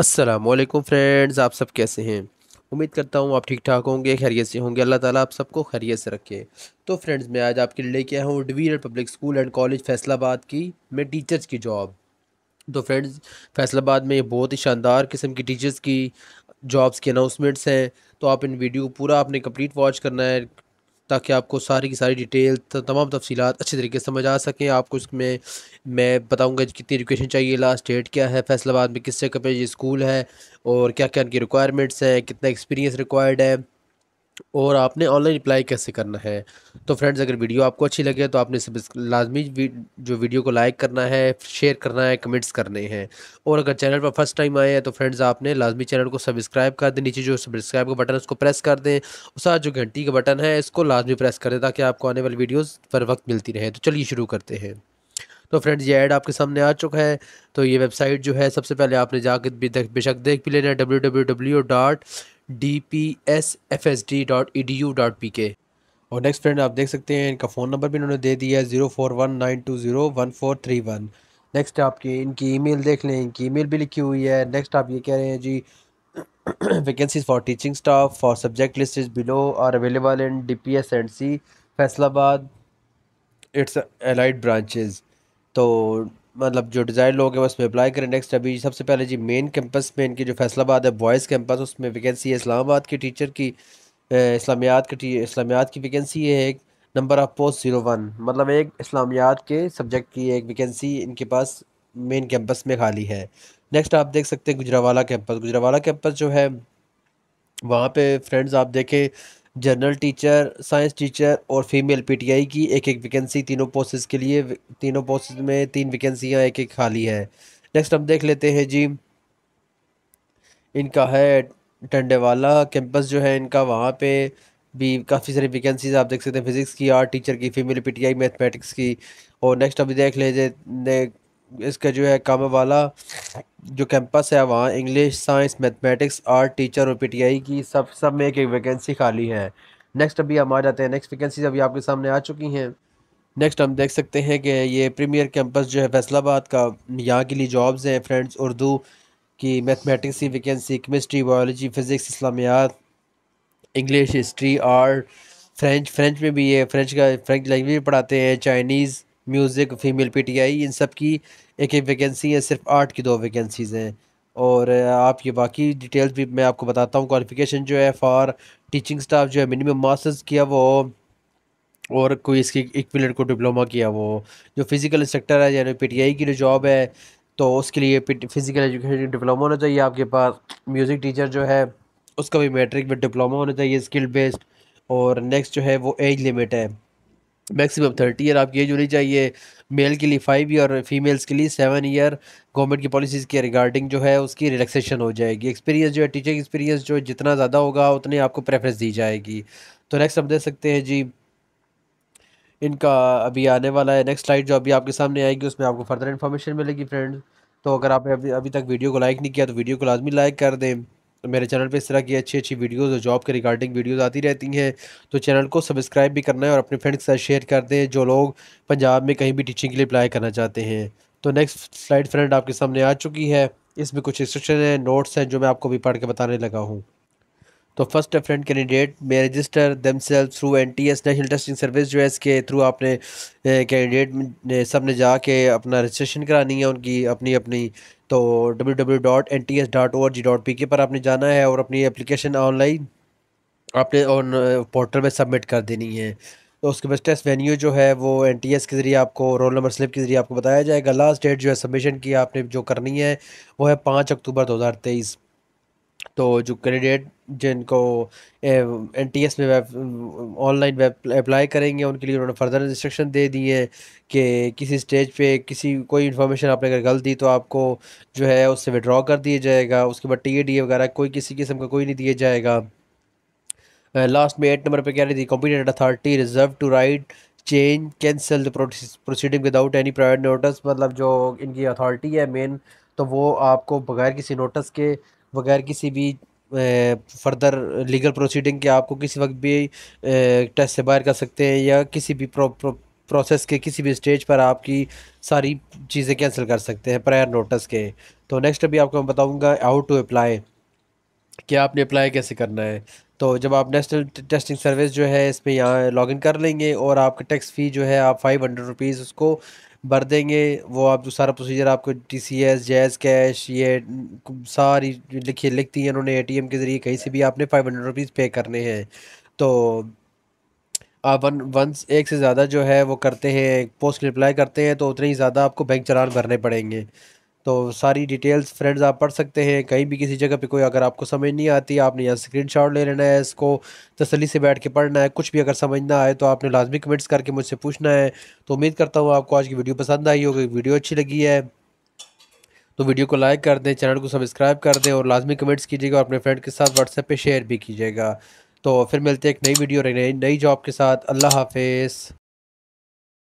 अस्सलाम वालेकुम फ्रेंड्स आप सब कैसे हैं उम्मीद करता हूँ आप ठीक ठाक होंगे खैरियत से होंगे अल्लाह ताला आप सबको खैरियत से रखे तो फ्रेंड्स मैं आज आपके लिए लेके आया हूँ division public school and college Faisalabad की मैं टीचर्स की जॉब तो फ्रेंड्स फैसलाबाद में बहुत ही शानदार किस्म की टीचर्स की जॉब्स के अनाउंसमेंट्स हैं तो आप इन वीडियो को पूरा आपने कम्प्लीट वॉच करना है ताकि आपको सारी की सारी डिटेल तमाम तफसीत अच्छे तरीके से समझ आ सकें आपको इसमें मैं बताऊँगा कितनी एजुकेशन चाहिए लास्ट डेट क्या है फैसलाबाद में किस जगह पर ये स्कूल है और क्या क्या इनकी रिक्वायरमेंट्स हैं कितना एक्सपीरियंस रिक्वायर्ड है और आपने ऑनलाइन अप्लाई कैसे करना है तो फ्रेंड्स अगर वीडियो आपको अच्छी लगे तो आपने लाजमी जो वीडियो को लाइक करना है शेयर करना है कमेंट्स करने हैं और अगर चैनल पर फर्स्ट टाइम आए हैं तो फ्रेंड्स आपने लाजमी चैनल को सब्सक्राइब कर दें नीचे जो सब्सक्राइब का बटन है उसको प्रेस कर दें और साथ जो घंटी का बटन है इसको लाजमी प्रेस कर दें ताकि आपको आने वाली वीडियोज़ पर वक्त मिलती रहे तो चलिए शुरू करते हैं तो फ्रेंड्स ये ऐड आपके सामने आ चुका है तो ये वेबसाइट जो है सबसे पहले आपने जाकर बेशक देख भी लेना है W W W dot D P S F S D dot E D U dot P K और नेक्स्ट फ्रेंड आप देख सकते हैं इनका फ़ोन नंबर भी इन्होंने दे दिया है zero four one nine two zero one four three one next आपकी इनकी ईमेल देख लें इनकी ईमेल भी लिखी हुई है नेक्स्ट आप ये कह रहे हैं जी vacancies for teaching staff for subject list is below are available in D P S and C Faisalabad its allied branches तो मतलब जो डिज़ायर लोग हैं उसमें अप्लाई करें नेक्स्ट अभी सबसे पहले जी मेन कैंपस में इनकी जो फैसलाबाद है बॉयज़ कैंपस उसमें वैकेंसी है इस्लामाबाद के टीचर की इस्लामियात के इस्लामियात की वैकेंसी है एक number of post zero one मतलब एक इस्लामियात के सब्जेक्ट की एक वैकेंसी इनके पास मेन कैंपस में खाली है नेक्स्ट आप देख सकते हैं गुजरावाला कैंपस गुजरावाला कैंपस जो है वहाँ पे फ्रेंड्स आप देखें जनरल टीचर साइंस टीचर और फीमेल पीटीआई की एक एक वैकेंसी तीनों पोस्ट्स के लिए तीनों पोस्ट में तीन वैकेंसियाँ एक एक खाली है नेक्स्ट हम देख लेते हैं जी इनका है टंडेवाला कैंपस जो है इनका वहाँ पे भी काफ़ी सारी वैकेंसीज आप देख सकते हैं फिज़िक्स की आर्ट टीचर की फीमेल पीटीआई मैथमेटिक्स की और नेक्स्ट अभी देख लीजिए इसका जो है वाला जो कैंपस है वहाँ English science mathematics art teacher और पीटीआई की सब सब में एक एक वैकेंसी खाली है नेक्स्ट अभी हम आ जाते हैं नेक्स्ट वैकेंसीज अभी आपके सामने आ चुकी हैं नेक्स्ट हम देख सकते हैं कि ये प्रीमियर कैंपस जो है फैसलाबाद का यहाँ के लिए जॉब्स हैं फ्रेंड्स उर्दू की मैथमेटिक्स की वैकेंसी केमिस्ट्री बायोलॉजी फ़िज़िक्स इस्लामियात English history art French French में भी ये फ्रेंच का फ्रेंच लैंग्वेज पढ़ाते हैं चाइनीज़ म्यूज़िक फ़ीमेल पीटीआई इन सब की एक एक वैकेंसी है सिर्फ आठ की दो वैकेंसीज़ हैं और आप ये बाकी डिटेल्स भी मैं आपको बताता हूँ क्वालिफिकेशन जो है फॉर टीचिंग स्टाफ जो है मिनिमम मास्टर्स किया वो और कोई इसकी इक्विलेंट को डिप्लोमा किया वो जो फिज़िकल इंस्ट्रक्टर है यानी पीटीआई की जो जॉब है तो उसके लिए फिज़िकल एजुकेशन डिप्लोमा होना चाहिए आपके पास म्यूज़िक टीचर जो है उसका भी मैट्रिक में डिप्लोमा होना चाहिए स्किल बेस्ड और नेक्स्ट जो है वो एज लिमिट है मैक्सिमम थर्टी ईयर आपकी एज होनी चाहिए मेल के लिए फाइव ईयर फीमेल्स के लिए सेवन ईयर गवर्नमेंट की पॉलिसीज़ के रिगार्डिंग जो है उसकी रिलैक्सेशन हो जाएगी एक्सपीरियंस जो है टीचिंग एक्सपीरियंस जो जितना ज़्यादा होगा उतने आपको प्रेफरेंस दी जाएगी तो नेक्स्ट आप देख सकते हैं जी इनका अभी आने वाला है नेक्स्ट स्लाइड जो अभी आपके सामने आएगी उसमें आपको फर्दर इन्फॉर्मेशन मिलेगी फ्रेंड तो अगर आपने अभी अभी तक वीडियो को लाइक नहीं किया तो वीडियो को लाजमी लाइक कर दें मेरे चैनल पे इस तरह की अच्छी अच्छी वीडियोस और जॉब के रिगार्डिंग वीडियोस आती रहती हैं तो चैनल को सब्सक्राइब भी करना है और अपने फ्रेंड्स के साथ शेयर कर दें जो लोग पंजाब में कहीं भी टीचिंग के लिए अप्लाई करना चाहते हैं तो नेक्स्ट स्लाइड फ्रेंड आपके सामने आ चुकी है इसमें कुछ इंस्ट्रक्शन है नोट्स हैं जो मैं आपको भी पढ़ के बताने लगा हूँ तो फर्स्ट डिफरेंट कैंडिडेट में रजिस्टर दम self through N T S national testing service जो है इसके थ्रू आपने कैंडिडेट सब ने जा के अपना रजिस्ट्रेशन करानी है उनकी अपनी अपनी तो W W dot N T S O R G dot P K पर आपने जाना है और अपनी एप्लीकेशन ऑनलाइन आपने ऑन पोर्टल में सबमिट कर देनी है तो उसके बाद टेस्ट वेन्यू जो है वो एन टी एस के ज़रिए आपको रोल नंबर स्लिप के ज़रिए आपको बताया जाएगा लास्ट डेट जो है सबमिशन की आपने जो करनी है वो है पाँच अक्टूबर दो हज़ार तेईस तो जो कैंडिडेट जिनको एन टी एस में वेब ऑनलाइन वेब अप्लाई करेंगे उनके लिए उन्होंने फर्दर इंस्ट्रक्शन दे दिए हैं कि किसी स्टेज पे किसी कोई इन्फॉर्मेशन आपने अगर गलत दी तो आपको जो है उससे विड्रॉ कर दिया जाएगा उसके बाद टी ए डी ए वगैरह कोई किसी किस्म का कोई नहीं दिया जाएगा लास्ट में एट नंबर पर क्या the competent authority reserve to right change cancel proceeding without any private notice मतलब जो इनकी अथॉरिटी है मेन तो वो आपको बगैर किसी नोटिस के बगैर किसी भी फर्दर लीगल प्रोसीडिंग के आपको किसी वक्त भी टेस्ट से बाहर कर सकते हैं या किसी भी प्रो, प्रो, प्रोसेस के किसी भी स्टेज पर आपकी सारी चीज़ें कैंसिल कर सकते हैं प्रायर नोटिस के तो नेक्स्ट अभी आपको मैं बताऊंगा हाउ टू अप्लाई कि आपने अप्लाई कैसे करना है तो जब आप नेशनल टेस्टिंग सर्विस जो है इस पर यहाँ लॉगिन कर लेंगे और आपका टैक्स फ़ी जो है आप फाइव हंड्रेड रुपीज़ उसको भर देंगे वो आप जो सारा प्रोसीजर आपको T C S Jazz Cash ये सारी लिखी लिखती हैं उन्होंने ए टी एम के ज़रिए कहीं से भी आपने फाइव हंड्रेड रुपीज़ पे करने हैं तो आप वन वंस एक से ज़्यादा जो है वो करते हैं पोस्ट के अप्लाई करते हैं तो उतने ही ज़्यादा आपको बैंक चलान भरने पड़ेंगे तो सारी डिटेल्स फ्रेंड्स आप पढ़ सकते हैं कहीं भी किसी जगह पे कोई अगर आपको समझ नहीं आती आपने यहाँ स्क्रीनशॉट ले लेना है इसको तसली से बैठ के पढ़ना है कुछ भी अगर समझना आए तो आपने लाजमी कमेंट्स करके मुझसे पूछना है तो उम्मीद करता हूँ आपको आज की वीडियो पसंद आई होगी वीडियो अच्छी लगी है तो वीडियो को लाइक कर दें चैनल को सब्सक्राइब कर दें और लाजमी कमेंट्स कीजिएगा और अपने फ्रेंड के साथ व्हाट्सएप पर शेयर भी कीजिएगा तो फिर मिलते हैं एक नई वीडियो नई नई जॉब के साथ अल्लाह हाफिज़